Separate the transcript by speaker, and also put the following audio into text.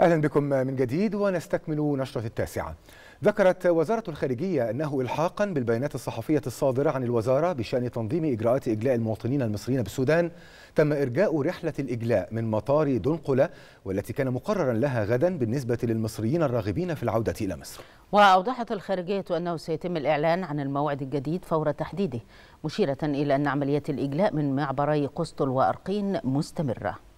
Speaker 1: أهلا بكم من جديد ونستكمل نشرة التاسعة ذكرت وزارة الخارجية أنه إلحاقا بالبيانات الصحفية الصادرة عن الوزارة بشأن تنظيم إجراءات إجلاء المواطنين المصريين بالسودان تم إرجاء رحلة الإجلاء من مطار دنقلة والتي كان مقررا لها غدا بالنسبة للمصريين الراغبين في العودة إلى مصر
Speaker 2: وأوضحت الخارجية أنه سيتم الإعلان عن الموعد الجديد فور تحديده مشيرة إلى أن عملية الإجلاء من معبري قسطل وأرقين مستمرة